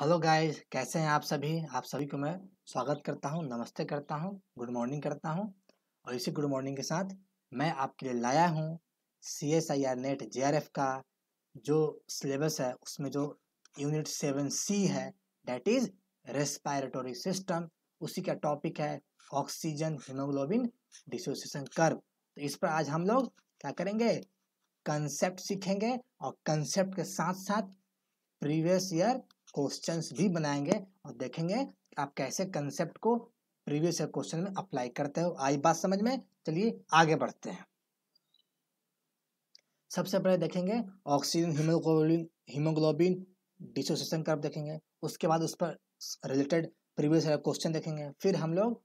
hello guys कैसे हैं आप सभी आप सभी को मैं स्वागत करता हूं नमस्ते करता हूं गुड मॉर्निंग करता हूं और इसी गुड मॉर्निंग के साथ मैं आपके लिए लाया हूं C S I R NET J R F का जो सिलेबस है उसमें जो यूनिट सेवन सी है डेट इज़ रेस्पायरेटोरी सिस्टम उसी का टॉपिक है ऑक्सीजन हिमोग्लोबिन डिसोसिएशन कर्व तो इस पर आज हम लोग क्या करेंगे कंसेप्ट सीखेंगे और कंसेप्ट के साथ साथ प्रीवियस ईयर क्वेश्चंस भी बनाएंगे और देखेंगे आप कैसे कंसेप्ट को प्रीवियस क्वेश्चन में अप्लाई करते हो आई बात समझ में चलिए आगे बढ़ते हैं सबसे पहले देखेंगे oxygen haemoglobin haemoglobin dissociation curve देखेंगे उसके बाद उस पर रिलेटेड प्रीवियस क्वेश्चन देखेंगे फिर हम लोग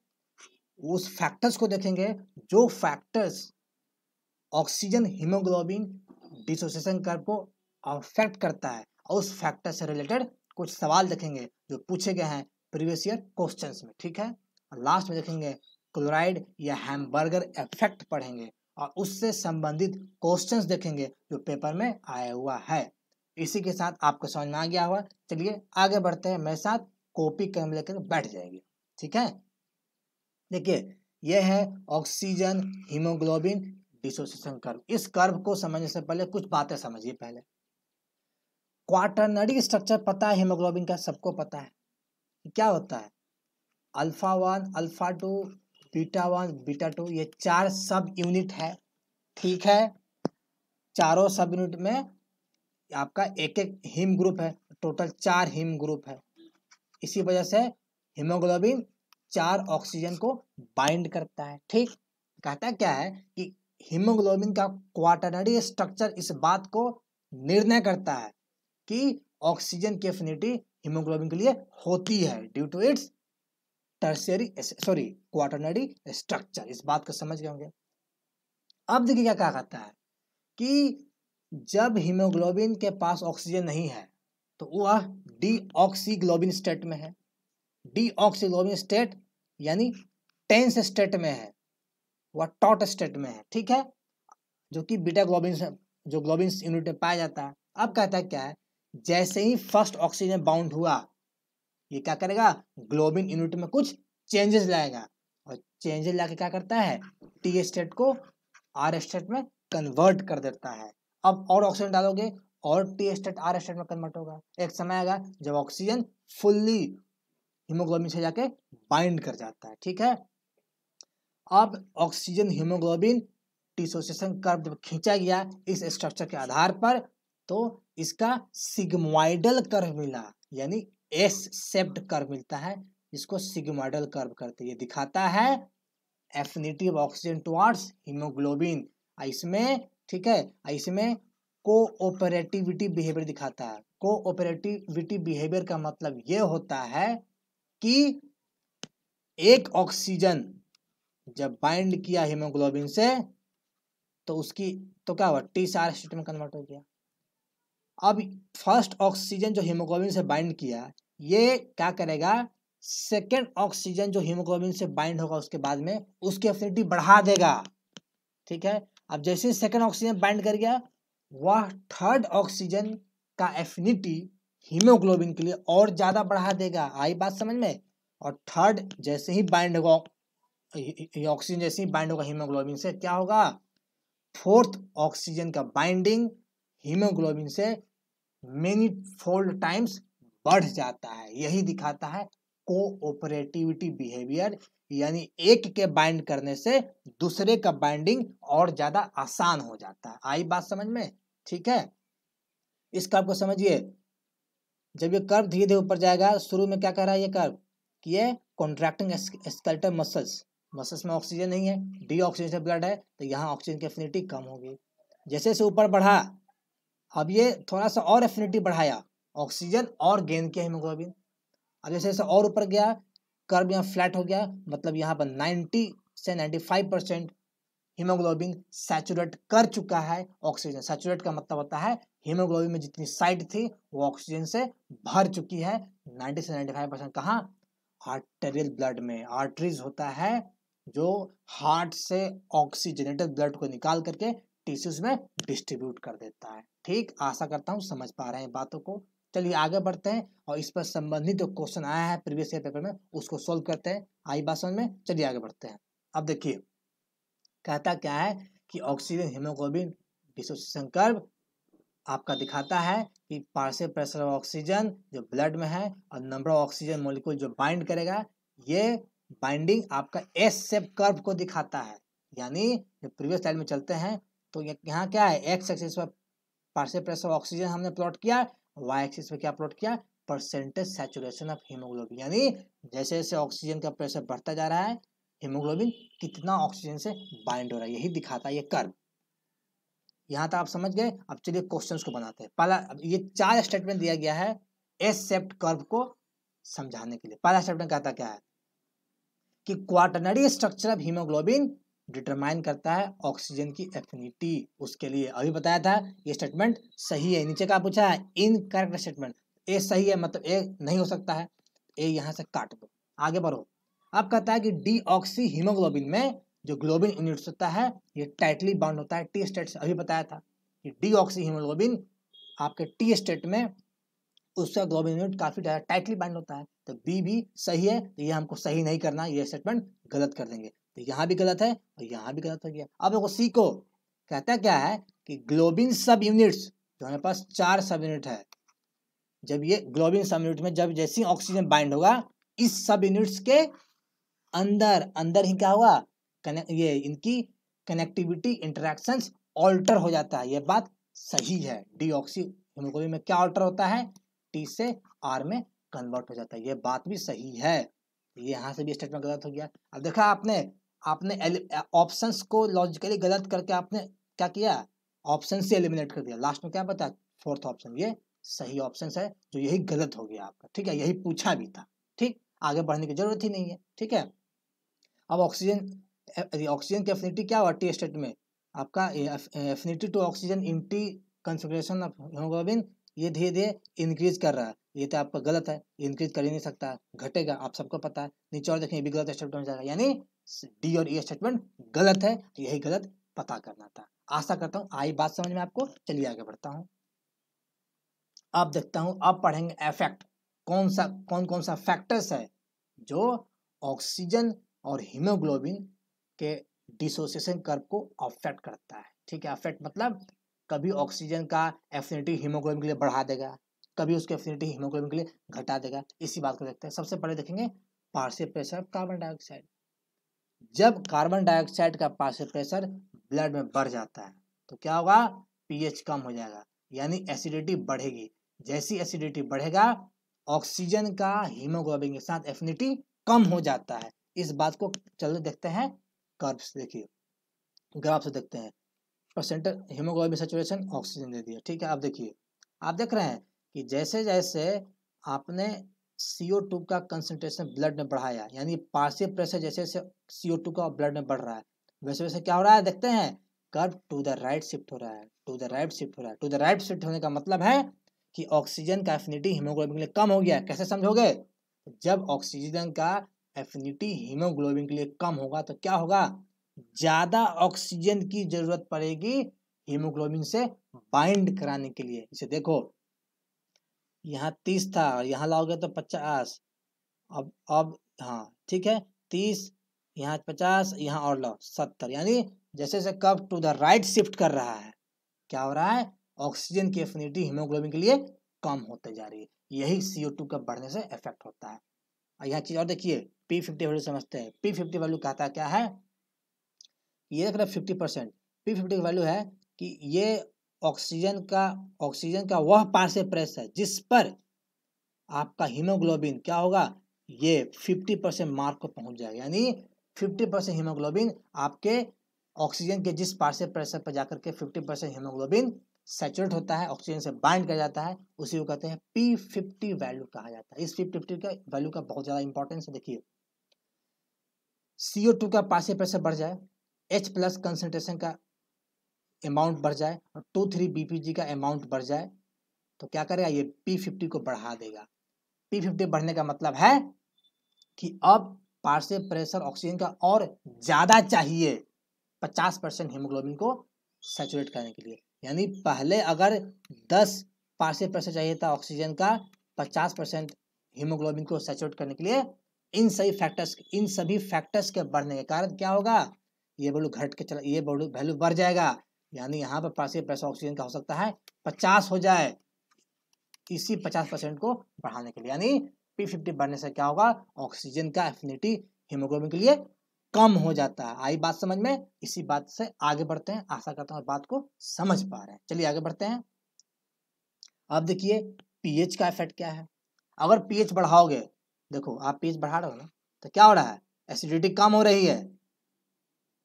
उस फैक्टर्स को देखेंगे जो factors oxygen haemoglobin dissociation curve को अफेक्ट करता है और उस फैक्टर से रिलेटेड कुछ सवाल देखेंगे जो पूछे गए हैं प्रीवियस ईयर क्वेश्चंस में ठीक है और लास्ट में देखेंगे क्लोराइड या हैमबर्गर इफेक्ट पढ़ेंगे और उससे संबंधित क्वेश्चंस देखेंगे जो पेपर में आया हुआ है इसी के साथ आपको समझ में आ गया हुआ चलिए आगे बढ़ते हैं मेरे साथ कॉपी कम लेकर बैठ जाएंगे ठीक है देखिए यह है ऑक्सीजन हीमोग्लोबिन डिसोसिएशन कर्व इस कर्व को समझने से पहले कुछ बातें समझिए पहले क्वार्टरनरी स्ट्रक्चर पता है हीमोग्लोबिन का सबको पता है क्या होता है alpha one alpha two beta one beta two ये चार सब यूनिट है ठीक है चारों सब यूनिट में आपका एक एक हिम ग्रुप है टोटल चार हिम ग्रुप है इसी वजह से हीमोग्लोबिन चार ऑक्सीजन को बाइंड करता है ठीक कहता क्या है कि हीमोग्लोबिन का क्वाटरनरी स्ट्रक्चर इस बात को निर्णय करता है कि ऑक्सीजन की एफिनिटी हीमोग्लोबिन के लिए होती है due to its tertiary sorry quaternary structure इस बात को समझ गए होंगे अब देखिए क्या कहा जाता है कि जब हीमोग्लोबिन के पास ऑक्सीजन नहीं है तो वह डीऑक्सीग्लोबिन स्टेट में है डीऑक्सीग्लोबिन स्टेट यानी टेंस स्टेट में है वह टॉट स्टेट में है ठीक है जो कि बीटा ग्लोबिन जो ग्लोबिन यूनिट में पाया जाता है अब कहता है क्या है जैसे ही फर्स्ट ऑक्सीजन बाउंड हुआ ये क्या करेगा ग्लोबिन यूनिट में कुछ चेंजेस लाएगा और चेंजेस लाके क्या करता है टी स्टेट को आर स्टेट में कन्वर्ट कर देता है अब और ऑक्सीजन डालोगे और टी स्टेट आर स्टेट में कन्वर्ट होगा एक समय आएगा जब ऑक्सीजन फुल्ली हीमोग्लोबिन से जाके बाइंड कर जाता है ठीक है अब ऑक्सीजन हीमोग्लोबिन डिसोसिएशन कर्व जब खींचा गया इस स्ट्रक्चर के आधार पर तो इसका सिग्मोइडल कर्व मिला यानी एस सेप्ट कर्व मिलता है इसको सिग्मोइडल कर्व करते हैं ये दिखाता है affinity of oxygen towards haemoglobin इसमें ठीक है इसमें कोऑपरेटिविटी बिहेवियर दिखाता है कोऑपरेटिविटी बिहेवियर का मतलब ये होता है कि एक ऑक्सीजन जब बाइंड किया हीमोग्लोबिन से तो उसकी तो क्या हुआ टी सी सार सिस्टम कन्वर्ट हो गया अब फर्स्ट ऑक्सीजन जो हीमोग्लोबिन से बाइंड किया ये क्या करेगा सेकेंड ऑक्सीजन जो हीमोग्लोबिन से बाइंड होगा उसके बाद में उसकी एफिनिटी बढ़ा देगा ठीक है अब जैसे ही सेकेंड ऑक्सीजन बाइंड कर गया वह थर्ड ऑक्सीजन का एफिनिटी हीमोग्लोबिन के लिए और ज़्यादा बढ़ा देगा आई बात समझ में और थर्ड जैसे ही बाइंड होगा ऑक्सीजन जैसे ही बाइंड होगा हीमोग्लोबिन से क्या होगा फोर्थ ऑक्सीजन का बाइंडिंग हीमोग्लोबिन से मेनी फोल्ड टाइम्स बढ़ जाता है यही दिखाता है कोऑपरेटिविटी बिहेवियर यानी एक के बाइंड करने से दूसरे का बाइंडिंग और ज़्यादा आसान हो जाता है आई बात समझ में ठीक है इस कर्व को समझिए जब ये कर्व धीरे धीरे ऊपर जाएगा शुरू में क्या कर रहा है ये कर्व कि ये कॉन्ट्रैक्टिंग स्कल्टर मसल्स मसल्स में ऑक्सीजन नहीं है डी ऑक्सीजन से ब्लड है तो यहाँ ऑक्सीजन की एफिनिटी कम होगी जैसे जैसे ऊपर बढ़ा अब ये थोड़ा सा और एफिनिटी बढ़ाया ऑक्सीजन और गेंद के हीमोग्लोबिन अब जैसे जैसे और ऊपर गया कर्ब यहाँ फ्लैट हो गया मतलब यहाँ पर नाइन्टी से ninety five percent haemoglobin saturate कर चुका है ऑक्सीजन सैचुरेट का मतलब होता है हीमोग्लोबिन में जितनी साइट थी वो ऑक्सीजन से भर चुकी है नाइन्टी से नाइन्टी फाइव परसेंट कहाँ आर्टेरियल ब्लड में आर्टरीज होता है जो हार्ट से ऑक्सीजनेटेड ब्लड को निकाल करके टिश्यूज में डिस्ट्रीब्यूट कर देता है ठीक आशा करता हूँ समझ पा रहे हैं बातों को चलिए आगे बढ़ते हैं और इस पर संबंधित जो क्वेश्चन आया है प्रीवियस ईयर पेपर में उसको सोल्व करते हैं आई बात समझ में चलिए आगे बढ़ते हैं अब देखिए कहता क्या है कि ऑक्सीजन हीमोग्लोबिन डिसोसिएशन कर्व आपका दिखाता है कि पार्सल प्रेशर ऑफ ऑक्सीजन जो ब्लड में है और नंबर ऑफ ऑक्सीजन मोलिकुल जो बाइंड करेगा ये बाइंडिंग आपका एस सेप कर्व को दिखाता है यानी जो प्रीवियस लाइन में चलते हैं तो यहाँ क्या है एक्स एक्सिस पर पार्शियल प्रेशर ऑक्सीजन हमने प्लॉट किया वाई एक्सिस पर क्या प्लॉट किया परसेंटेज सेचुरेशन ऑफ हीमोग्लोबिन यानी जैसे जैसे ऑक्सीजन का प्रेशर बढ़ता जा रहा है हीमोग्लोबिन कितना ऑक्सीजन से बाइंड हो रहा है यही दिखाता है ये कर्व यहाँ तक तो आप समझ गए अब चलिए क्वेश्चंस को बनाते हैं पहला अब ये चार स्टेटमेंट दिया गया है एसेप्ट कर्व को समझाने के लिए पहला स्टेटमेंट कहता क्या है कि quaternary structure of haemoglobin determine करता है ऑक्सीजन की एफिनिटी उसके लिए अभी बताया था ये स्टेटमेंट सही है नीचे का पूछा है इन करेक्ट स्टेटमेंट ए सही है मतलब ए नहीं हो सकता है ए यहाँ से काट दो आगे बढ़ो अब कहता है कि डी ऑक्सी हीमोग्लोबिन में जो ग्लोबिन यूनिट्स होता है ये टाइटली बाउंड होता है टी स्टेट से अभी बताया था कि डी ऑक्सी हीमोग्लोबिन आपके टी स्टेट में उसका ग्लोबिन यूनिट काफ़ी टाइटली बाउंड होता है तो बी भी सही है तो ये हमको सही नहीं करना ये स्टेटमेंट गलत कर देंगे तो यहाँ भी गलत है और यहाँ भी गलत हो गया अब देखो सी को कहता क्या है कि ग्लोबिन सब यूनिट्स जो हमारे पास चार सब यूनिट है जब ये ग्लोबिन सब यूनिट में जब जैसे ऑक्सीजन बाइंड होगा इस सब यूनिट्स के अंदर अंदर ही क्या हुआ कने, ये इनकी कनेक्टिविटी इंटरेक्शन ऑल्टर हो जाता है ये बात सही है डीऑक्सी हिमोग्लोबिन में क्या ऑल्टर होता है टी से आर में कन्वर्ट हो जाता है ये बात भी सही है ये यहाँ से भी स्टेटमेंट गलत हो गया अब देखा आपने आपने ऑप्शंस को लॉजिकली गलत करके आपने क्या किया ऑप्शन से एलिमिनेट कर दिया लास्ट में क्या पता फोर्थ ऑप्शन ये सही ऑप्शन है जो यही गलत हो गया आपका ठीक है यही पूछा भी था ठीक आगे बढ़ने की जरूरत ही नहीं है ठीक है अब ऑक्सीजन ऑक्सीजन की एफिनिटी क्या हुआ टी स्टेट में आपका affinity to oxygen in T concentration of haemoglobin ये धीरे धीरे इंक्रीज कर रहा है ये तो आपका गलत है इंक्रीज कर ही नहीं सकता घटेगा आप सबको पता है नीचे और देखें ये भी गलत स्टेप में जाएगा यानी डी और ई स्टेटमेंट गलत है तो यही गलत पता करना था आशा करता हूँ आई बात समझ में आपको चलिए आगे बढ़ता हूँ अब देखता हूँ अब पढ़ेंगे एफेक्ट कौन सा कौन कौन सा फैक्टर्स है जो ऑक्सीजन और हीमोग्लोबिन के डिसोसिएशन कर्व को अफेक्ट करता है ठीक है अफेक्ट मतलब कभी ऑक्सीजन का एफिनिटी हीमोग्लोबिन के लिए बढ़ा देगा कभी उसके एफिनिटी हीमोग्लोबिन के लिए घटा देगा इसी बात को देखते हैं सबसे पहले देखेंगे partial pressure of carbon dioxide जब कार्बन डाइऑक्साइड का पास प्रेशर ब्लड में बढ़ जाता है तो क्या होगा पीएच कम हो जाएगा यानी एसिडिटी बढ़ेगी जैसी एसिडिटी बढ़ेगा ऑक्सीजन का हीमोग्लोबिन के साथ एफिनिटी कम हो जाता है इस बात को चलो देखते हैं कर्व देखिए ग्राफ से देखते हैं परसेंटेज हीमोग्लोबिन सेचुरेशन ऑक्सीजन दे दिया ठीक है आप देखिए आप देख रहे हैं कि जैसे जैसे आपने टू का कंसनट्रेशन ब्लड में बढ़ाया यानी पार्सिव प्रेशर जैसे जैसे टू का ब्लड में बढ़ रहा है वैसे वैसे क्या हो रहा है देखते हैं curve to the right shift हो रहा है टू द राइट शिफ्ट हो रहा है टू द राइट शिफ्ट होने का मतलब है कि ऑक्सीजन का एफिनिटी हीमोग्लोबिन के लिए कम हो गया है कैसे समझोगे जब ऑक्सीजन का एफिनिटी हीमोग्लोबिन के लिए कम होगा तो क्या होगा ज़्यादा ऑक्सीजन की जरूरत पड़ेगी हीमोग्लोबिन से बाइंड कराने के लिए इसे देखो यहाँ तीस था यहाँ लाओगे तो पचास अब अब हाँ ठीक है तीस यहाँ पचास यहाँ और लाओ सत्तर यानी जैसे जैसे कब टू द राइट शिफ्ट कर रहा है क्या हो रहा है ऑक्सीजन की एफिनिटी हीमोग्लोबिन के लिए कम होते जा रही है यही सी ओ टू का बढ़ने से इफेक्ट होता है और यहाँ चीज़ और देखिए पी फिफ्टी वैल्यू समझते हैं पी फिफ्टी वैल्यू कहता क्या है ये देख रहे fifty percent P fifty value है कि ये ऑक्सीजन का ऑक्सीजन का वह पार्श्व प्रेस है जिस पर आपका हीमोग्लोबिन क्या होगा ये 50 परसेंट मार्क को पहुंच जाएगा यानी 50 परसेंट हीमोग्लोबिन आपके ऑक्सीजन के जिस पार्श्व प्रेशर पर जाकर के 50 परसेंट हीमोग्लोबिन सेचुरेट होता है ऑक्सीजन से बाइंड किया जाता है उसी को कहते हैं पी फिफ्टी वैल्यू कहा जाता है इस पी फिफ्टी का वैल्यू का बहुत ज़्यादा इंपॉर्टेंस है देखिए C O two partial pressure बढ़ जाए एच प्लस कंसेंट्रेशन का अमाउंट बढ़ जाए और टू थ्री बी का अमाउंट बढ़ जाए तो क्या करेगा ये पी फिफ्टी को बढ़ा देगा पी फिफ्टी बढ़ने का मतलब है कि अब पार्ट प्रेशर ऑक्सीजन का और ज़्यादा चाहिए पचास परसेंट हीमोग्लोबिन को सेचुरेट करने के लिए यानी पहले अगर दस पार्शियल प्रेशर चाहिए था ऑक्सीजन का पचास परसेंट हीमोग्लोबिन को सेचुरेट करने के लिए इन सभी फैक्टर्स इन सभी फैक्टर्स के बढ़ने के कारण क्या होगा ये वैल्यू घट के चला ये वैल्यू बढ़ जाएगा यानी यहाँ पर प्रासित प्रेशर ऑक्सीजन का हो सकता है पचास हो जाए इसी पचास परसेंट को बढ़ाने के लिए यानी पी फिफ्टी बढ़ने से क्या होगा ऑक्सीजन का एफिनिटी हीमोग्लोबिन के लिए कम हो जाता है आई बात समझ में इसी बात से आगे बढ़ते हैं आशा करता हूँ बात को समझ पा रहे हैं चलिए आगे बढ़ते हैं अब देखिए पीएच का इफेक्ट क्या है अगर पीएच बढ़ाओगे देखो आप पीएच बढ़ा रहे हो ना तो क्या हो रहा है एसिडिटी कम हो रही है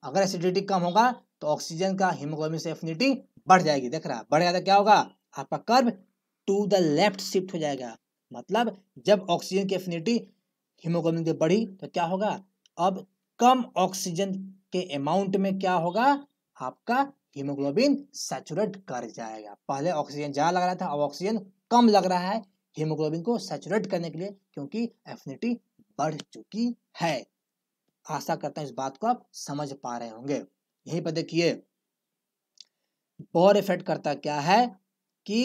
अगर एसिडिटी कम होगा तो ऑक्सीजन का हिमोग्लोबिन से एफिनिटी बढ़ जाएगी देख रहा बढ़ जाएगा तो क्या होगा आपका curve to the left shift हो जाएगा मतलब जब ऑक्सीजन की एफिनिटी हीमोग्लोबिन के बढ़ी तो क्या होगा अब कम ऑक्सीजन के अमाउंट में क्या होगा आपका हीमोग्लोबिन सेचुरेट कर जाएगा पहले ऑक्सीजन ज़्यादा लग रहा था अब ऑक्सीजन कम लग रहा है हीमोग्लोबिन को सेचुरेट करने के लिए क्योंकि एफिनिटी बढ़ चुकी है आशा करता हूँ इस बात को आप समझ पा रहे होंगे यहीं पर देखिए बॉर इफेक्ट करता क्या है कि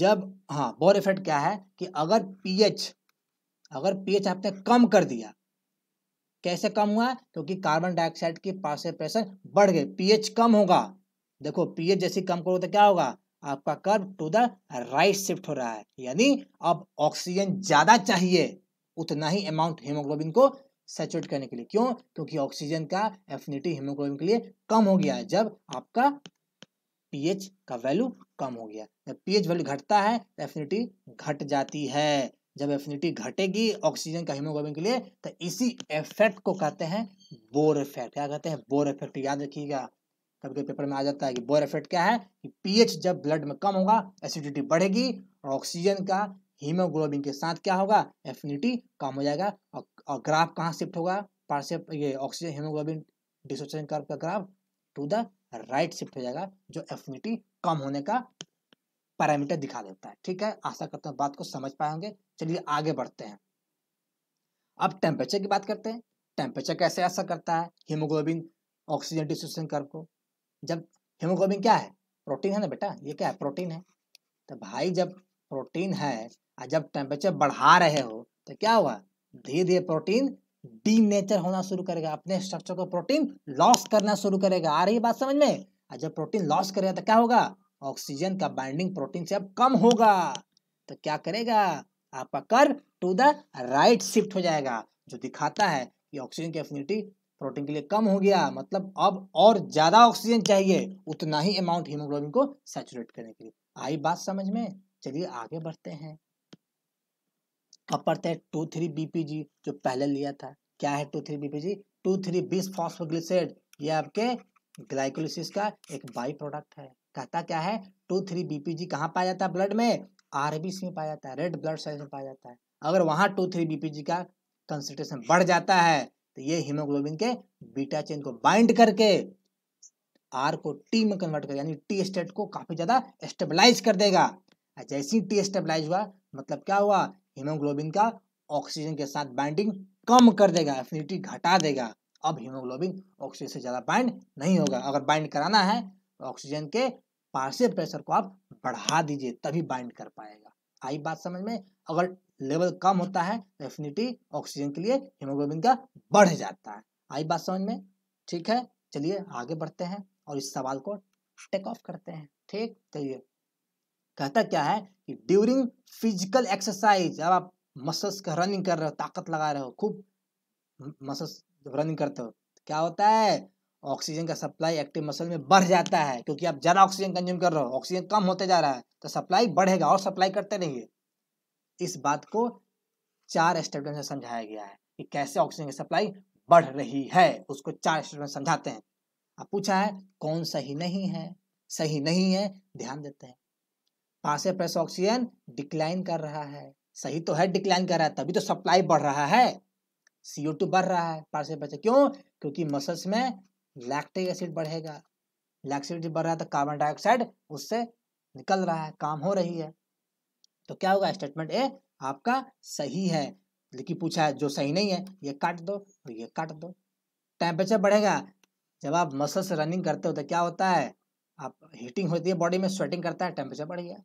जब हाँ बॉर इफेक्ट क्या है कि अगर पीएच अगर पीएच आपने कम कर दिया कैसे कम हुआ क्योंकि तो कार्बन डाइऑक्साइड की प्रेशर बढ़ गए पीएच कम होगा देखो पीएच जैसे कम करो तो क्या होगा आपका curve to the right shift हो रहा है यानी अब ऑक्सीजन ज़्यादा चाहिए उतना ही अमाउंट हीमोग्लोबिन को सेचुरेट करने के लिए क्यों क्योंकि ऑक्सीजन का एफिनिटी हीमोग्लोबिन के लिए कम हो गया है जब आपका पीएच का वैल्यू कम हो गया जब पीएच वैल्यू घटता है तो एफिनिटी घट जाती है जब एफिनिटी घटेगी ऑक्सीजन का हीमोग्लोबिन के लिए तो इसी इफेक्ट को कहते हैं बोर इफेक्ट क्या कहते हैं बोर इफेक्ट याद रखिएगा कभी कभी पेपर में आ जाता है कि बोर इफेक्ट क्या है कि पीएच जब ब्लड में कम होगा एसिडिटी बढ़ेगी और ऑक्सीजन का हीमोग्लोबिन के साथ क्या होगा एफिनिटी कम हो जाएगा और और ग्राफ कहाँ शिफ्ट होगा पार्सेप ये ऑक्सीजन हीमोग्लोबिन डिसोसिएशन कर्व का graph to the right shift हो जाएगा जो एफिनिटी कम होने का पैरामीटर दिखा देता है ठीक है आशा करता हूँ बात को समझ पाए होंगे चलिए आगे बढ़ते हैं अब टेम्परेचर की बात करते हैं टेम्परेचर कैसे असर करता है हीमोग्लोबिन ऑक्सीजन डिसोसिएशन कर्व को जब हीमोग्लोबिन क्या है प्रोटीन है ना बेटा ये क्या है प्रोटीन है तो भाई जब प्रोटीन है और जब टेम्परेचर बढ़ा रहे हो तो क्या हुआ धीरे धीरे प्रोटीन डी नेचर होना शुरू करेगा अपने स्ट्रक्चर को प्रोटीन लॉस करना शुरू करेगा आ रही बात समझ में और जब प्रोटीन लॉस करेगा तो क्या होगा ऑक्सीजन का बाइंडिंग प्रोटीन से अब कम होगा तो क्या करेगा आपका कर टू द राइट शिफ्ट हो जाएगा जो दिखाता है कि ऑक्सीजन की एफिनिटी प्रोटीन के लिए कम हो गया मतलब अब और ज़्यादा ऑक्सीजन चाहिए उतना ही अमाउंट हीमोग्लोबिन को सेचुरेट करने के लिए आई बात समझ में चलिए आगे बढ़ते हैं अब पढ़ते हैं टू थ्री बीपीजी जो पहले लिया था क्या है two three BPG two three bis phosphoglycerate ये आपके ग्लाइकोलिसिस का एक बाई प्रोडक्ट है कहता क्या है टू थ्री बीपीजी कहाँ पाया जाता है ब्लड में आरबीसी में पाया जाता है रेड ब्लड सेल्स में पाया जाता है अगर वहाँ टू थ्री बीपीजी का कंसेंट्रेशन बढ़ जाता है तो ये हीमोग्लोबिन के बीटा चेन को बाइंड करके आर को टी में कन्वर्ट कर यानी टी स्टेट को काफी ज्यादा स्टेबलाइज कर देगा जैसे ही टी स्टेबलाइज हुआ मतलब क्या हुआ हीमोग्लोबिन का ऑक्सीजन के साथ बाइंडिंग कम कर देगा एफिनिटी घटा देगा अब हीमोग्लोबिन ऑक्सीजन से ज़्यादा बाइंड नहीं होगा अगर बाइंड कराना है तो ऑक्सीजन के पार्शियल प्रेशर को आप बढ़ा दीजिए तभी बाइंड कर पाएगा आई बात समझ में अगर लेवल कम होता है तो एफिनिटी ऑक्सीजन के लिए हीमोग्लोबिन का बढ़ जाता है आई बात समझ में ठीक है चलिए आगे बढ़ते हैं और इस सवाल को टेक ऑफ करते हैं ठीक चलिए कहता क्या है कि ड्यूरिंग फिजिकल एक्सरसाइज जब आप मसल्स का रनिंग कर रहे हो ताकत लगा रहे हो खूब मसल्स रनिंग करते हो तो क्या होता है ऑक्सीजन का सप्लाई एक्टिव मसल में बढ़ जाता है क्योंकि आप ज़्यादा ऑक्सीजन कंज्यूम कर रहे हो ऑक्सीजन कम होते जा रहा है तो सप्लाई बढ़ेगा और सप्लाई करते रहिए इस बात को चार स्टेटमेंट से समझाया गया है कि कैसे ऑक्सीजन की सप्लाई बढ़ रही है उसको चार स्टेटमेंट समझाते हैं आप पूछा है कौन सही नहीं है सही नहीं है ध्यान देते हैं पासे प्रेस ऑक्सीजन डिक्लाइन कर रहा है सही तो है डिक्लाइन कर रहा है तभी तो सप्लाई बढ़ रहा है सीओ टू बढ़ रहा है पासे प्रेस क्यों क्योंकि मसल्स में लैक्टिक एसिड बढ़ेगा लैक्टिक एसिड बढ़ रहा है तो कार्बन डाइऑक्साइड उससे निकल रहा है काम हो रही है तो क्या होगा स्टेटमेंट ए आपका सही है लेकिन पूछा है जो सही नहीं है ये काट दो और तो ये काट दो टेम्परेचर बढ़ेगा जब आप मसल्स रनिंग करते हो तो क्या होता है आप हीटिंग होती है बॉडी में स्वेटिंग करता है टेम्परेचर बढ़ गया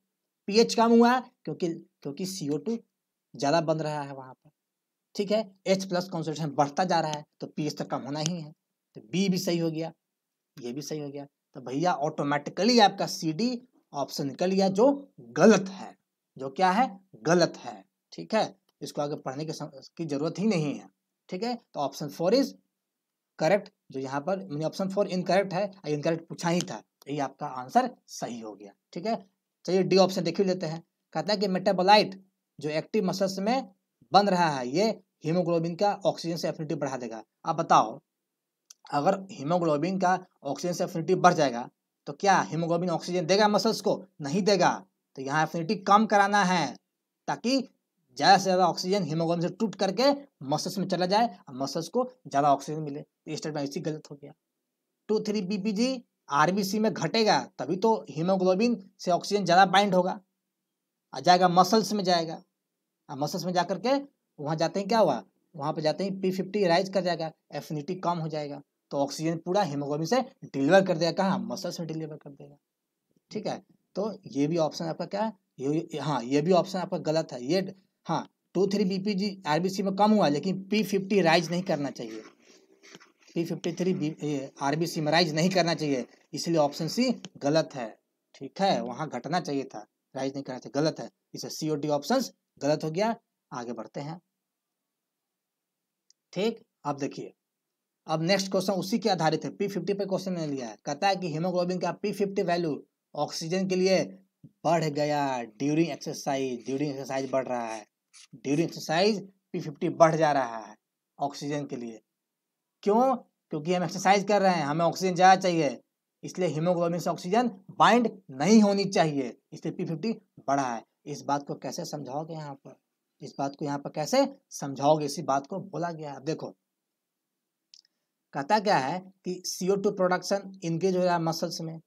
पीएच कम हुआ क्योंकि क्योंकि सीओ टू ज़्यादा बन रहा है वहां पर ठीक है एच प्लस कॉन्सेंट्रेशन बढ़ता जा रहा है तो पीएच तो कम होना ही है तो बी भी सही हो गया ये भी सही हो गया तो भैया ऑटोमेटिकली आपका सी डी ऑप्शन निकल गया जो गलत है जो क्या है गलत है ठीक है इसको आगे पढ़ने की, की जरूरत ही नहीं है ठीक है तो ऑप्शन फोर इज करेक्ट जो यहाँ पर ऑप्शन फोर इनकरेक्ट है इनकरेक्ट पूछा ही था यही आपका आंसर सही हो गया ठीक है चलिए डी ऑप्शन देख लेते हैं कहते हैं कि मेटाबोलाइट जो एक्टिव मसल्स में बन रहा है ये हीमोग्लोबिन का ऑक्सीजन से एफिनिटी बढ़ा देगा आप बताओ अगर हीमोग्लोबिन का ऑक्सीजन से एफिनिटी बढ़ जाएगा तो क्या हीमोग्लोबिन ऑक्सीजन देगा मसल्स को नहीं देगा तो यहाँ एफिनिटी कम कराना है ताकि ज़्यादा से ज़्यादा ऑक्सीजन हीमोग्लोबिन से टूट करके मसल्स में चला जाए और मसल्स को ज़्यादा ऑक्सीजन मिले तो स्टेटमेंट इसी गलत हो गया two three B P G RBC में घटेगा तभी तो हीमोग्लोबिन से ऑक्सीजन ज़्यादा बाइंड होगा आ जाएगा मसल्स में जाएगा आ मसल्स में जा के वहाँ जाते हैं क्या हुआ वहाँ पर जाते हैं पी फिफ्टी राइज कर जाएगा एफिनिटी कम हो जाएगा तो ऑक्सीजन पूरा हीमोग्लोबिन से डिलीवर कर देगा कहाँ मसल्स में डिलीवर कर देगा ठीक है तो ये भी ऑप्शन आपका क्या है ये हाँ ये भी ऑप्शन आपका गलत है ये हाँ टू थ्री बी पी में कम हुआ लेकिन पी फिफ्टी राइज नहीं करना चाहिए P fifty three B R B C में राइज नहीं करना चाहिए इसलिए ऑप्शन सी गलत है ठीक है वहां घटना चाहिए था राइज नहीं करना चाहिए गलत है इसे सी और डी ऑप्शन गलत हो गया आगे बढ़ते हैं ठीक अब देखिए अब नेक्स्ट क्वेश्चन उसी के आधारित है पी फिफ्टी पे क्वेश्चन ने लिया है कहता है कि हीमोग्लोबिन का पी फिफ्टी वैल्यू ऑक्सीजन के लिए बढ़ गया ड्यूरिंग एक्सरसाइज ड्यूरिंग एक्सरसाइज बढ़ रहा है ड्यूरिंग एक्सरसाइज पी फिफ्टी बढ़ जा रहा है ऑक्सीजन के लिए क्यों क्योंकि हम एक्सरसाइज कर रहे हैं हमें ऑक्सीजन ज़्यादा चाहिए इसलिए हीमोग्लोबिन से ऑक्सीजन बाइंड नहीं होनी चाहिए इसलिए पी फिफ्टी बढ़ा है इस बात को कैसे समझाओगे यहाँ पर इस बात को यहाँ पर कैसे समझाओगे इसी बात को बोला गया है देखो कहता क्या है कि सीओ टू प्रोडक्शन इंगेज हो रहा है मसल्स में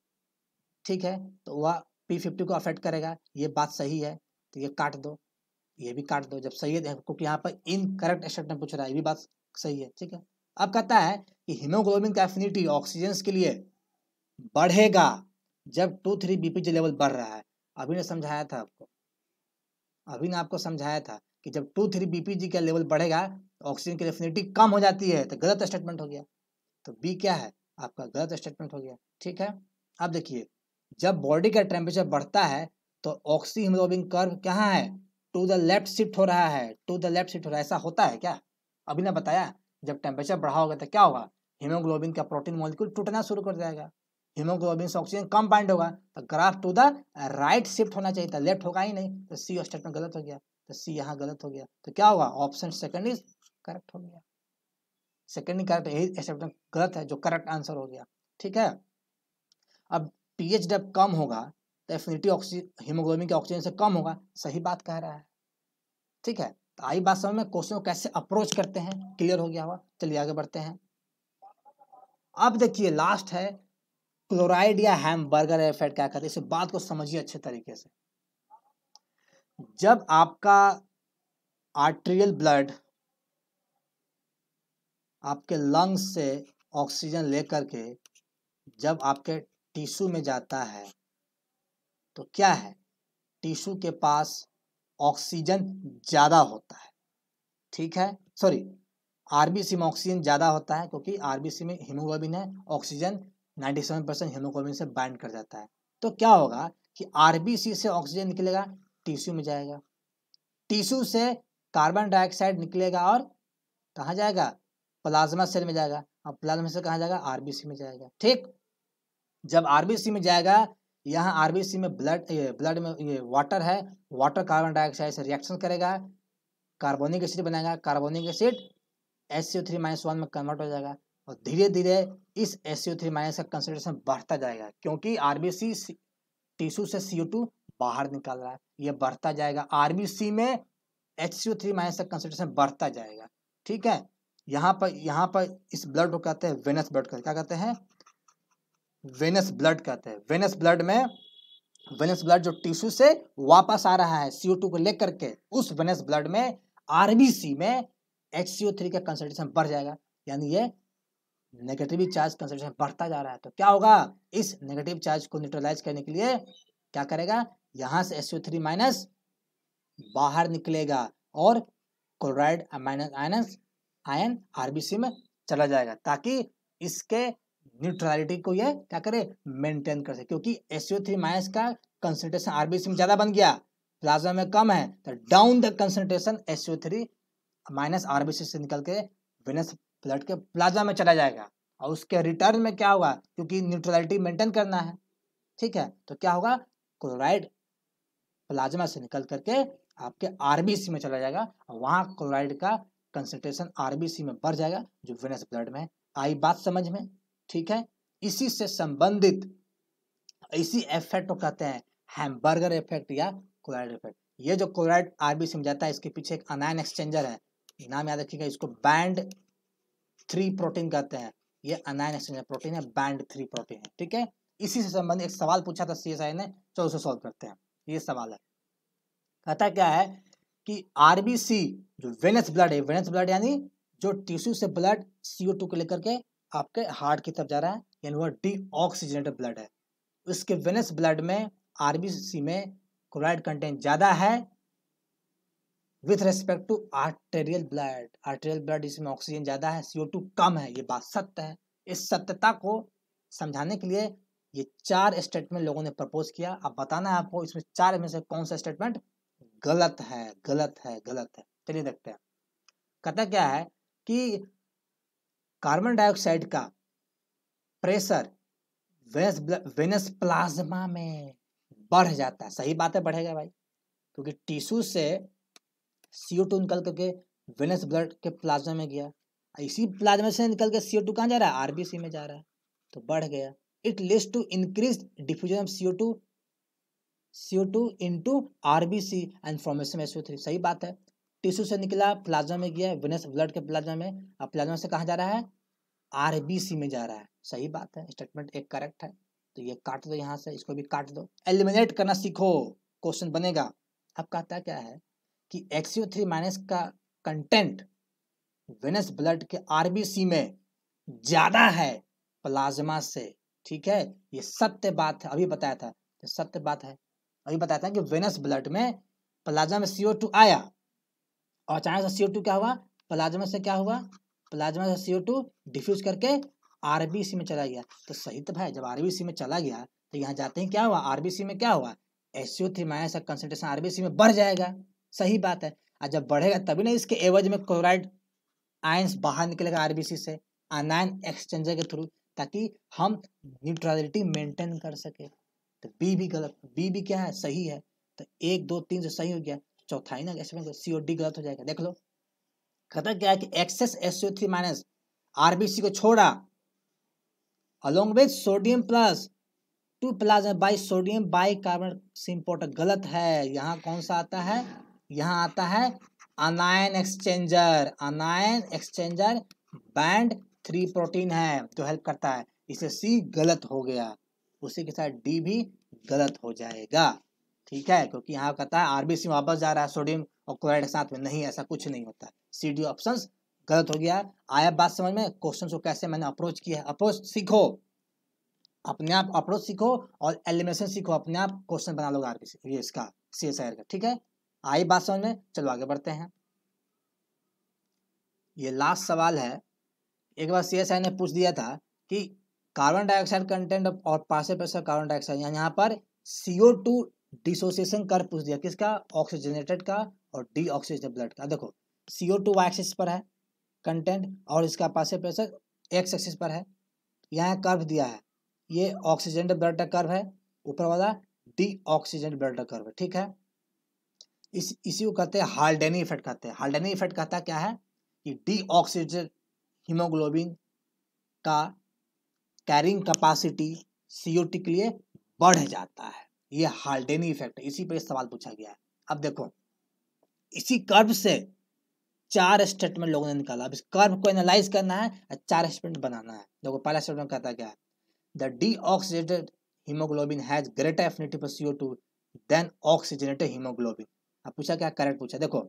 ठीक है तो वह पी फिफ्टी को अफेक्ट करेगा ये बात सही है तो ये काट दो ये भी काट दो जब सही है क्योंकि यहाँ पर इन करेक्ट एक्सेप्ट में पूछ रहा है ये भी बात सही है ठीक है अब कहता है कि हीमोग्लोबिन का एफिनिटी ऑक्सीजन के लिए बढ़ेगा जब टू थ्री जी लेवल बढ़ रहा है अभी ने समझाया था आपको अभी ने आपको समझाया था कि जब टू थ्री बीपीजी का लेवल बढ़ेगा तो ऑक्सीजन की रेफिनिटी कम हो जाती है तो गलत स्टेटमेंट हो गया तो बी क्या है आपका गलत स्टेटमेंट हो गया ठीक है अब देखिए जब बॉडी का टेम्परेचर बढ़ता है तो ऑक्सी हीमोग्लोबिन कर्व कहाँ है टू द लेफ्ट शिफ्ट हो रहा है टू द लेफ्ट शिफ्ट हो रहा है ऐसा होता है क्या अभी ने बताया जब टेम्परेचर बढ़ा होगा तो क्या होगा हीमोग्लोबिन का प्रोटीन मॉलिक्यूल टूटना शुरू कर जाएगा हीमोग्लोबिन से ऑक्सीजन कम बाइंड होगा तो graph to the right shift होना चाहिए था तो लेफ्ट होगा ही नहीं तो सी स्टेटमेंट गलत हो गया तो सी यहाँ गलत हो गया तो क्या होगा ऑप्शन सेकंड इज करेक्ट हो गया सेकंड करेक्ट यही स्टेटमेंट मतलब गलत है जो करेक्ट आंसर हो गया ठीक है अब पीएच जब कम होगा तो एफिनिटी ऑक्सीजन हीमोग्लोबिन के ऑक्सीजन से कम होगा सही बात कह रहा है ठीक है तो आई बात समझ में क्वेश्चन कैसे अप्रोच करते हैं क्लियर हो गया हुआ चलिए आगे बढ़ते हैं अब देखिए लास्ट है क्लोराइड या हैम बर्गर क्या करते हैं इस बात को समझिए अच्छे तरीके से जब आपका आर्ट्रियल ब्लड आपके लंग्स से ऑक्सीजन लेकर के जब आपके टिश्यू में जाता है तो क्या है टिश्यू के पास ऑक्सीजन ज़्यादा होता है ठीक है सॉरी आरबीसी में ऑक्सीजन ज़्यादा होता है क्योंकि आरबीसी में हीमोग्लोबिन है oxygen ninety seven percent haemoglobin से बाइंड कर जाता है तो क्या होगा कि आरबीसी से ऑक्सीजन निकलेगा टिश्यू में जाएगा टिश्यू से कार्बन डाइऑक्साइड निकलेगा और कहाँ जाएगा प्लाज्मा सेल में जाएगा और प्लाज्मा सेल कहाँ जाएगा आरबीसी में जाएगा ठीक जब आरबीसी में जाएगा यहाँ आरबीसी में ब्लड ये ब्लड में ये वाटर है वाटर कार्बन डाइऑक्साइड से रिएक्शन करेगा कार्बोनिक एसिड बनाएगा carbonic acid S C O three minus one में कन्वर्ट हो जाएगा और धीरे धीरे इस S C O three minus का कंसेंट्रेशन बढ़ता जाएगा क्योंकि आरबीसी टिश्यू से सी ओ टू बाहर निकाल रहा है ये बढ़ता जाएगा आरबीसी में H C O three minus का कंसेंट्रेशन बढ़ता जाएगा ठीक है यहाँ पर यहाँ पर इस ब्लड को कहते हैं वेनस ब्लड कहते क्या कहते हैं वेनस ब्लड कहते हैं वेनस ब्लड में वेनस ब्लड जो टिश्यू से वापस आ रहा है सीओ टू को लेकर के उस वेनस ब्लड में आरबीसी में एच सी ओ थ्री का कंसेंट्रेशन बढ़ जाएगा यानी ये नेगेटिव चार्ज कंसेंट्रेशन बढ़ता जा रहा है तो क्या होगा इस नेगेटिव चार्ज को न्यूट्रलाइज करने के लिए क्या करेगा यहाँ से एस थ्री माइनस बाहर निकलेगा और chloride minus ions ion RBC में चला जाएगा ताकि इसके न्यूट्रलिटी को ये क्या करे मेंटेन कर सके क्योंकि एस थ्री माइनस का कंसेंट्रेशन आरबीसी में ज़्यादा बन गया प्लाज्मा में कम है तो down the concentration S three minus RBC से निकल के वेनस ब्लड के प्लाज्मा में चला जाएगा और उसके रिटर्न में क्या होगा क्योंकि न्यूट्रलिटी मेंटेन करना है ठीक है तो क्या होगा क्लोराइड प्लाज्मा से निकल करके आपके आरबीसी में चला जाएगा और वहाँ क्लोराइड का कंसनट्रेशन आरबीसी में बढ़ जाएगा जो वेनस ब्लड में आई बात समझ में ठीक है इसी से संबंधित इसी इफेक्ट को कहते हैं हैमबर्गर इफेक्ट या क्लोराइड इफेक्ट ये जो क्लोराइड आरबीसी में जाता है इसके पीछे एक अनायन एक्सचेंजर है नाम याद रखिएगा इसको बैंड थ्री प्रोटीन कहते हैं ये अनायन एक्सचेंजर प्रोटीन है बैंड थ्री प्रोटीन है ठीक है इसी से संबंधित एक सवाल पूछा था सी ने चलो उसे सॉल्व करते हैं ये सवाल है कहता क्या है कि आरबीसी जो वेनस ब्लड है वेनस ब्लड यानी जो टिश्यू से ब्लड सीओ टू को लेकर के आपके हार्ट की तरफ जा रहा है यानी वह डीऑक्सीजनेटेड ब्लड है उसके वेनस ब्लड में आरबीसी में क्लोराइड कंटेंट ज़्यादा है with respect to arterial blood arterial blood इसमें ऑक्सीजन ज़्यादा है सीओ टू कम है ये बात सत्य है इस सत्यता को समझाने के लिए ये चार स्टेटमेंट लोगों ने प्रपोज किया अब बताना है आपको इसमें चार में से कौन सा स्टेटमेंट गलत है गलत है गलत है चलिए देखते हैं कहता क्या है कि कार्बन डाइऑक्साइड का प्रेशर वेस वेनस प्लाज्मा में बढ़ जाता है सही बात है बढ़ेगा भाई क्योंकि टिश्यू से सी ओ टू निकल करके वेनस ब्लड के प्लाज्मा में गया इसी प्लाज्मा से निकल के सी ओ टू कहाँ जा रहा है आर बी सी में जा रहा है तो बढ़ गया it less to increase diffusion of C O two C O two into R B C and formation S O three सही बात है टिश्यू से निकला प्लाज्मा में गया वेनस ब्लड के प्लाज्मा में अब प्लाज्मा से कहाँ जा रहा है आर बी सी में जा रहा है सही बात है स्टेटमेंट एक करेक्ट है तो ये काट दो यहाँ से इसको भी काट दो एलिमिनेट करना सीखो क्वेश्चन बनेगा अब कहता क्या है कि एक्स यू थ्री माइनस का कंटेंट वेनस ब्लड के आरबीसी में ज्यादा है प्लाज्मा से ठीक है ये सत्य बात है अभी बताया था ये सत्य बात है अभी बताया था कि वेनस ब्लड में प्लाज्मा में सीओ टू आया और अचानक से सीओ टू क्या हुआ प्लाज्मा से क्या हुआ प्लाज्मा से सीओ टू डिफ्यूज करके आरबीसी में चला गया तो सही तो भाई जब आरबीसी में चला गया तो यहाँ जाते हैं क्या हुआ आरबीसी में क्या हुआ एस थ्री माइनस का कंसेंट्रेशन आरबीसी में बढ़ जाएगा सही बात है और जब बढ़ेगा तभी ना इसके एवज में क्लोराइड आयंस बाहर निकलेगा आरबीसी से अनायन एक्सचेंजर के थ्रू ताकि हम न्यूट्रलिटी मेंटेन कर सके तो बी भी गलत बी भी क्या है सही है तो एक दो तीन से सही हो गया चौथा ही ना इसमें सी ओ डी गलत हो जाएगा देख लो कहता क्या है कि excess S O three minus R B C को छोड़ा along with sodium plus to plasma by sodium by carbon symport गलत है यहाँ कौन सा आता है यहाँ आता है anion exchanger anion exchanger band three protein है जो हेल्प करता है इसे सी गलत हो गया उसी के साथ डी भी गलत हो जाएगा ठीक है क्योंकि यहाँ कहता है आरबीसी वापस जा रहा है सोडियम और क्लोराइड के साथ में नहीं ऐसा कुछ नहीं होता सी डी ऑप्शन गलत हो गया आया बात समझ में क्वेश्चन को कैसे मैंने अप्रोच किया है अप्रोच सीखो अपने आप अप्रोच सीखो और एलिमेशन सीखो अपने आप क्वेश्चन बना लो आरबीसी इसका सी एस आई का ठीक है आई बात समझ में चलो आगे बढ़ते हैं ये लास्ट सवाल है एक बार सी ने पूछ दिया था कि कार्बन डाइऑक्साइड कंटेंट और पार्सल प्रेशर कार्बन डाइऑक्साइड यहाँ पर सीओ टू डिसोसिएशन कर पूछ दिया किसका ऑक्सीजनेटेड का और ऑक्सीजन ब्लड का देखो सीओ टू वाई एक्सिस पर है कंटेंट और इसका पार्सल प्रेशर एक्स एक्सिस पर है यहाँ कर्व दिया है ये ऑक्सीजन ब्लड का कर्व है ऊपर वाला डी ऑक्सीजन ब्लड का कर्व है ठीक है इस इसी को कहते हैं हाल्डेनी इफेक्ट कहते हैं हाल्डेनी इफेक्ट कहता है क्या है कि डीऑक्सीजन हीमोग्लोबिन का कैरिंग कैपेसिटी सीओटी के लिए बढ़ जाता है ये हाल्डेनी इफेक्ट इसी पर सवाल पूछा गया है अब देखो इसी कर्व से चार स्टेटमेंट लोगों ने निकाला अब इस कर्व को एनालाइज करना है और चार स्टेटमेंट बनाना है देखो पहला स्टेटमेंट कहता क्या है the deoxygenated haemoglobin has greater affinity for CO two than oxygenated haemoglobin अब पूछा क्या करंट पूछा देखो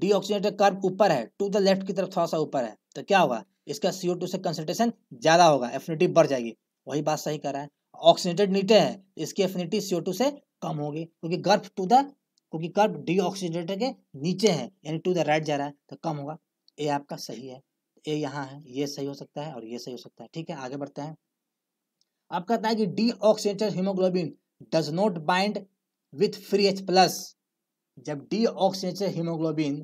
डी ऑक्सीजनेटर कर्व ऊपर है टू द लेफ्ट की तरफ थोड़ा सा ऊपर है तो क्या होगा इसका सीओ टू से कंसेंट्रेशन ज़्यादा होगा एफिनिटी बढ़ जाएगी वही बात सही कर रहा है ऑक्सीजनेटेड नीटे है तो इसकी एफिनिटी सीओ टू से कम होगी क्योंकि गर्व टू द क्योंकि कर्व डी ऑक्सीजनेटर के नीचे है यानी टू द राइट जा रहा है तो कम होगा ए आपका सही है ए यहाँ है ये सही हो सकता है और ये सही हो सकता है ठीक है आगे बढ़ते हैं आप कहता है कि deoxygenated haemoglobin does not bind with free H plus जब डी ऑक्सीजन हीमोग्लोबिन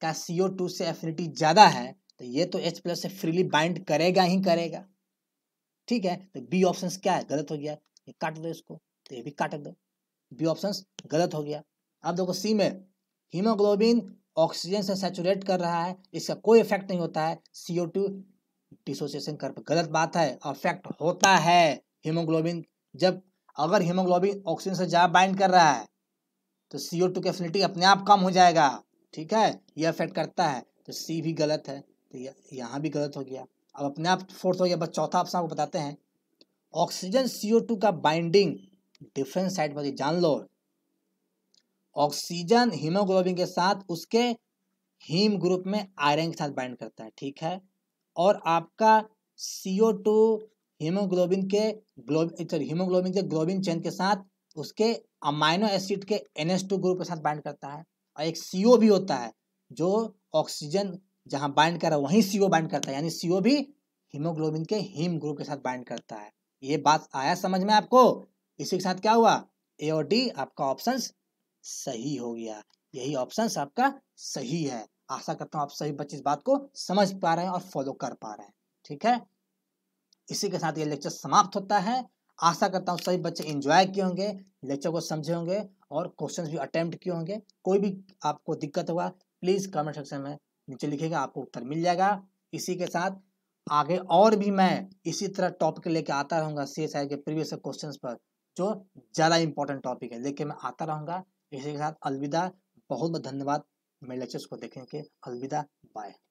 का सी ओ टू से एफिनिटी ज़्यादा है तो ये तो एच प्लस से फ्रीली बाइंड करेगा ही करेगा ठीक है तो बी ऑप्शन क्या है गलत हो गया ये काट दो इसको तो ये भी काट दो बी ऑप्शन गलत हो गया अब देखो सी में हीमोग्लोबिन ऑक्सीजन से सेचुरेट कर रहा है इसका कोई इफेक्ट नहीं होता है सी ओ टू डिसोसिएशन कर गलत बात है अफेक्ट होता है हीमोग्लोबिन जब अगर हीमोग्लोबिन ऑक्सीजन से ज़्यादा बाइंड कर रहा है तो सी ओ टू की एफिनिटी अपने आप कम हो जाएगा ठीक है ये अफेक्ट करता है तो सी भी गलत है तो यहाँ भी गलत हो गया अब अपने आप फोर्थ हो गया बस चौथा ऑप्शन आपको बताते हैं ऑक्सीजन सी ओ टू का बाइंडिंग डिफरेंट साइड पर जान लो ऑक्सीजन हीमोग्लोबिन के साथ उसके हीम ग्रुप में आयरन के साथ बाइंड करता है ठीक है और आपका सी ओ टू हीमोग्लोबिन के ग्लोब सॉरी हीमोग्लोबिन के ग्लोबिन चेन के साथ उसके अमाइनो एसिड के एन एस टू ग्रुप के साथ बाइंड करता है और एक सी ओ भी होता है जो ऑक्सीजन जहाँ बाइंड कर रहा है वहीं सी ओ बाइंड करता है यानी सी ओ भी हीमोग्लोबिन के हीम ग्रुप के साथ बाइंड करता है ये बात आया समझ में आपको इसी के साथ क्या हुआ ए और डी आपका ऑप्शन सही हो गया यही ऑप्शन आपका सही है आशा करता हूँ आप सही बच्चे इस बात को समझ पा रहे हैं और फॉलो कर पा रहे हैं ठीक है इसी के साथ ये लेक्चर समाप्त होता है आशा करता हूँ सभी बच्चे इंजॉय किए होंगे लेक्चर को समझे होंगे और क्वेश्चंस भी अटेम्प्ट किए होंगे कोई भी आपको दिक्कत होगा प्लीज़ कमेंट सेक्शन में नीचे लिखेगा आपको उत्तर मिल जाएगा इसी के साथ आगे और भी मैं इसी तरह टॉपिक लेके आता रहूँगा सी एस आई के प्रीवियस क्वेश्चन पर जो ज़्यादा इंपॉर्टेंट टॉपिक है लेके मैं आता रहूँगा इसी के साथ अलविदा बहुत बहुत धन्यवाद मेरे लेक्चर्स को देखने के अलविदा बाय